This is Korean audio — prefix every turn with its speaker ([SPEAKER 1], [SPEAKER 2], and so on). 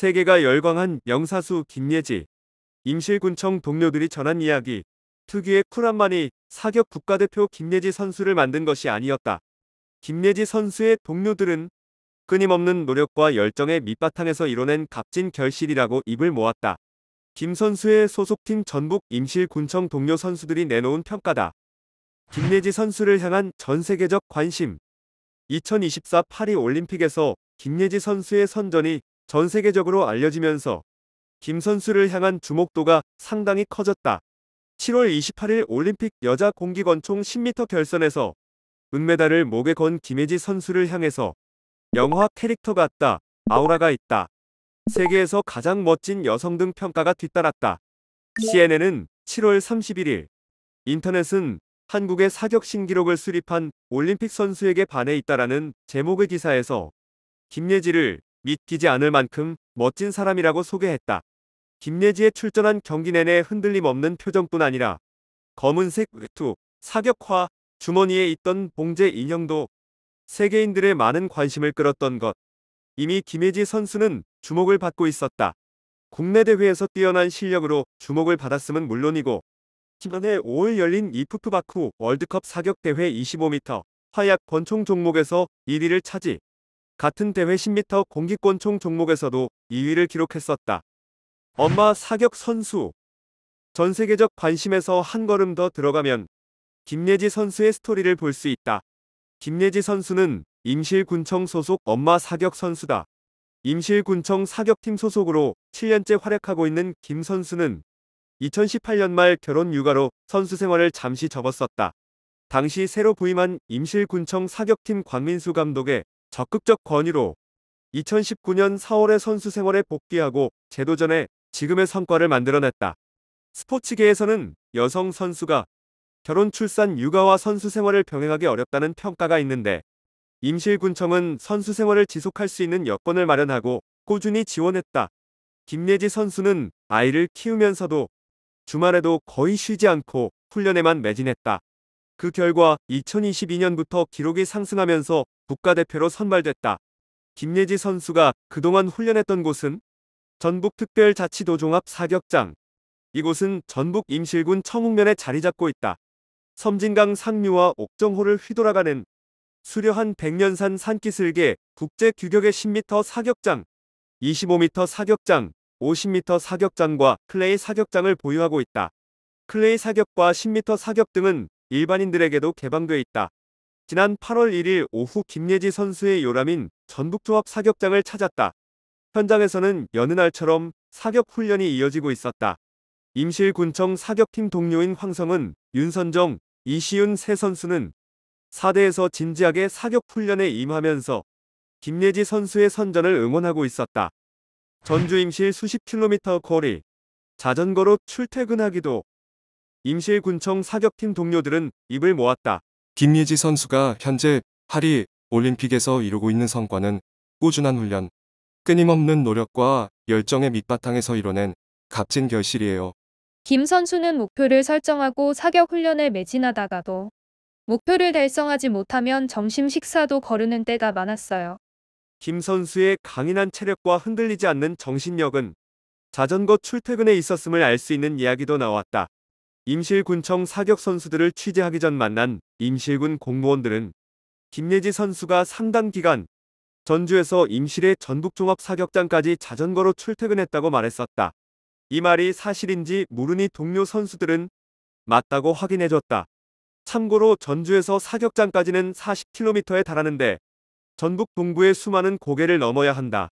[SPEAKER 1] 세계가 열광한 명사수 김예지 임실군청 동료들이 전한 이야기 특유의 쿨한만이 사격 국가대표 김예지 선수를 만든 것이 아니었다. 김예지 선수의 동료들은 끊임없는 노력과 열정의 밑바탕에서 이뤄낸 값진 결실이라고 입을 모았다. 김 선수의 소속팀 전북 임실군청 동료 선수들이 내놓은 평가다. 김예지 선수를 향한 전 세계적 관심 2024 파리 올림픽에서 김예지 선수의 선전이 전 세계적으로 알려지면서 김 선수를 향한 주목도가 상당히 커졌다. 7월 28일 올림픽 여자 공기권총 10m 결선에서 은메달을 목에 건 김혜지 선수를 향해서 영화 캐릭터 같다, 아우라가 있다. 세계에서 가장 멋진 여성 등 평가가 뒤따랐다. CNN은 7월 31일 인터넷은 한국의 사격 신기록을 수립한 올림픽 선수에게 반해 있다라는 제목의 기사에서 김예지를 믿기지 않을 만큼 멋진 사람이라고 소개했다. 김예지의 출전한 경기 내내 흔들림 없는 표정뿐 아니라 검은색 외투, 사격화, 주머니에 있던 봉제 인형도 세계인들의 많은 관심을 끌었던 것. 이미 김예지 선수는 주목을 받고 있었다. 국내 대회에서 뛰어난 실력으로 주목을 받았음은 물론이고 지난해 5월 열린 이프프 바쿠 월드컵 사격 대회 25m 화약 권총 종목에서 1위를 차지 같은 대회 10m 공기권총 종목에서도 2위를 기록했었다. 엄마 사격 선수 전 세계적 관심에서 한 걸음 더 들어가면 김예지 선수의 스토리를 볼 수 있다. 김예지 선수는 임실군청 소속 엄마 사격 선수다. 임실군청 사격팀 소속으로 7년째 활약하고 있는 김 선수는 2018년 말 결혼 육아로 선수 생활을 잠시 접었었다. 당시 새로 부임한 임실군청 사격팀 광민수 감독의 적극적 권위로 2019년 4월에 선수 생활에 복귀하고 제도전에 지금의 성과를 만들어냈다. 스포츠계에서는 여성 선수가 결혼 출산 육아와 선수 생활을 병행하기 어렵다는 평가가 있는데 임실군청은 선수 생활을 지속할 수 있는 여건을 마련하고 꾸준히 지원했다. 김예지 선수는 아이를 키우면서도 주말에도 거의 쉬지 않고 훈련에만 매진했다. 그 결과 2022년부터 기록이 상승하면서 국가대표로 선발됐다. 김예지 선수가 그동안 훈련했던 곳은 전북특별자치도종합 사격장. 이곳은 전북 임실군 청흥면에 자리 잡고 있다. 섬진강 상류와 옥정호를 휘돌아가는 수려한 백년산 산기슭의 국제 규격의 10m 사격장, 25m 사격장, 50m 사격장과 클레이 사격장을 보유하고 있다. 클레이 사격과 10m 사격 등은 일반인들에게도 개방돼 있다. 지난 8월 1일 오후 김예지 선수의 요람인 전북조합 사격장을 찾았다. 현장에서는 여느 날처럼 사격 훈련이 이어지고 있었다. 임실군청 사격팀 동료인 황성은, 윤선정, 이시윤 세 선수는 4대에서 진지하게 사격 훈련에 임하면서 김예지 선수의 선전을 응원하고 있었다. 전주 임실 수십 킬로미터 거리, 자전거로 출퇴근하기도 임실군청 사격팀 동료들은 입을 모았다. 김예지 선수가 현재 파리 올림픽에서 이루고 있는 성과는 꾸준한 훈련, 끊임없는 노력과 열정의 밑바탕에서 이뤄낸 값진 결실이에요. 김 선수는 목표를 설정하고 사격 훈련에 매진하다가도 목표를 달성하지 못하면 점심 식사도 거르는 때가 많았어요. 김 선수의 강인한 체력과 흔들리지 않는 정신력은 자전거 출퇴근에 있었음을 알 수 있는 이야기도 나왔다. 임실군청 사격 선수들을 취재하기 전 만난 임실군 공무원들은 김예지 선수가 상당 기간 전주에서 임실의 전북종합사격장까지 자전거로 출퇴근했다고 말했었다. 이 말이 사실인지 모르니 동료 선수들은 맞다고 확인해줬다. 참고로 전주에서 사격장까지는 40km에 달하는데 전북 동부의 수많은 고개를 넘어야 한다.